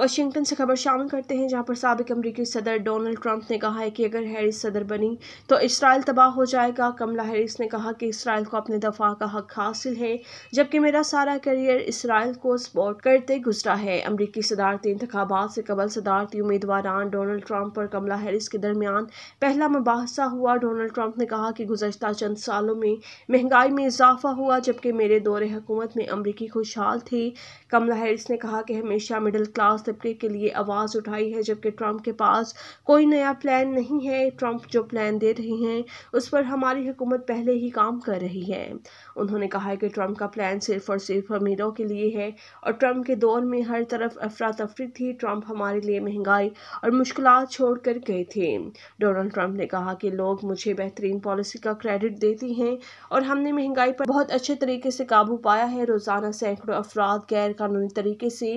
Washington سے خبر شامل کرتے ہیں جہاں پر سابق امریکی صدر ڈونلڈ ٹرمپ نے کہا ہے کہ اگر ہیرس صدر بنی تو اسرائیل تباہ ہو جائے گا کملہ ہیرس نے کہا کہ اسرائیل کو اپنے دفاع کا حق حاصل ہے جبکہ میرا سارا کیریئر اسرائیل کو سپورٹ کرتے گزرا ہے امریکی صدارتی انتخابات سے قبل صدارتی امیدواران ڈونلڈ ٹرمپ اور کملا ہیرس کے درمیان پہلا مباحثہ ہوا ڈونلڈ ٹرمپ نے کہا کہ گزشتہ چند سالوں میں مہنگائی میں اضافہ ہوا جبکہ میرے دور حکومت میں امریکی خوشحال تھی کملا ہیرس نے کہا کہ ہمیشہ مڈل کلاس طبقے کے لیے آواز اٹھائی ہے جبکہ ٹرمپ کے پاس کوئی نیا پلان نہیں ہے ٹرمپ جو پلان دے رہی ہیں اس پر ہماری حکومت پہلے ہی کام کر رہی ہے انہوں نے کہا ہے کہ ٹرمپ کا پلان صرف اور صرف امیروں کے لیے ہے اور ٹرمپ کے دور میں ہر طرف افراتفری تھی ٹرمپ ہمارے لیے مہنگائی اور مشکلات چھوڑ کر گئے تھے ڈونلڈ ٹرمپ نے کہا کہ لوگ مجھے بہترین پالیسی کا کریڈٹ دیتی ہیں اور ہم نے مہنگائی پر بہت اچھے طریقے سے قابو پایا ہے روزانہ سینکڑوں افراد غیر قانونی طریقے سے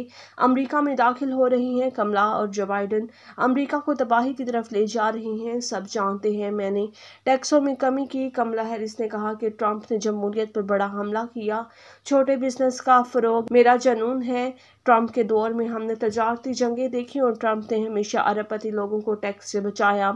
امریکہ میں داخل داخل ہو رہی ہیں کملا اور جو بائیڈن امریکہ کو تباہی کی طرف لے جا رہی ہیں سب جانتے ہیں میں نے ٹیکسوں میں کمی کی کملا ہیرس نے کہا کہ ٹرمپ نے جمہوریت پر بڑا حملہ کیا چھوٹے بزنس کا فروغ میرا جنون ہے ٹرمپ کے دور میں ہم نے تجارتی جنگیں دیکھی اور ٹرمپ نے ہمیشہ عرب پتی لوگوں کو ٹیکس سے بچایا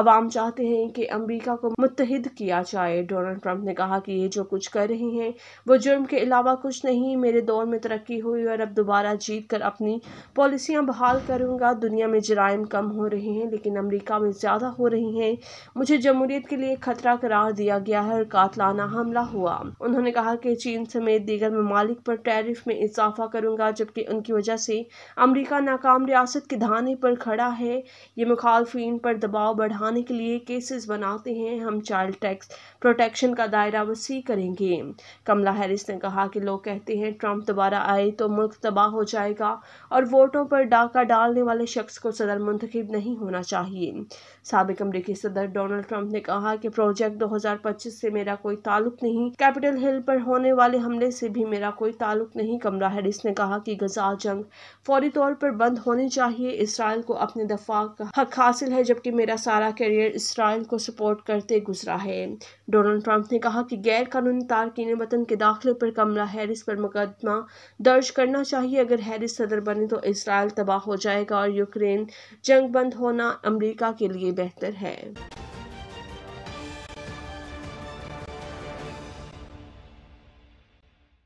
عوام چاہتے ہیں کہ امریکہ کو متحد کیا جائے ڈونلڈ ٹرمپ نے کہا کہ یہ جو کچھ کر رہی ہیں وہ جرم کے علاوہ کچھ نہیں میرے دور میں ترقی ہوئی اور اب دوبارہ جیت کر اپنی پالیسیاں بحال کروں گا دنیا میں جرائم کم ہو رہے ہیں لیکن امریکہ میں زیادہ ہو رہی ہیں مجھے جمہوریت کے لیے خطرہ قرار دیا گیا ہے اور قاتلانہ حملہ ہوا انہوں نے کہا کہ چین سمیت دیگر ممالک پر ٹیرف میں اضافہ کروں گا جبکہ ان کی وجہ سے امریکہ ناکام ریاست کے دھانے پر کھڑا ہے یہ مخالفین پر دباؤ بڑھانے کے لیے کیسز بناتے ہیں ہم چائلڈ ٹیکس پروٹیکشن کا دائرہ وسیع کریں گے کملا ہیرس نے کہا کہ لوگ کہتے ہیں ٹرمپ دوبارہ آئے تو ملک تباہ ہو جائے گا اور ووٹوں پر ڈاکہ ڈالنے والے شخص کو صدر منتخب نہیں ہونا چاہیے سابق امریکی صدر ڈونلڈ ٹرمپ نے کہا کہ پروجیکٹ دو ہزار پچیس سے میرا کوئی تعلق نہیں کیپٹل ہل پر ہونے والے حملے سے بھی میرا کوئی تعلق نہیں کمرہ ہیرس نے کہا کہ غزہ سال جنگ فوری طور پر بند ہونی چاہیے اسرائیل کو اپنے دفاع کا حق حاصل ہے جبکہ میرا سارا کیریئر اسرائیل کو سپورٹ کرتے گزرا ہے ڈونلڈ ٹرمپ نے کہا کہ غیر قانونی تارکین وطن کے داخلے پر کملا ہیرس پر مقدمہ درج کرنا چاہیے اگر ہیرس صدر بنے تو اسرائیل تباہ ہو جائے گا اور یوکرین جنگ بند ہونا امریکہ کے لیے بہتر ہے